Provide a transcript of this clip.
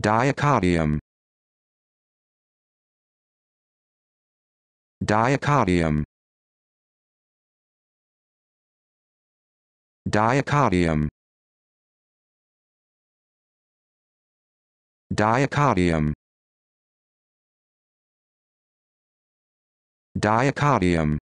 Diacodium. Diacodium. Diacodium. Diacodium. Diacodium.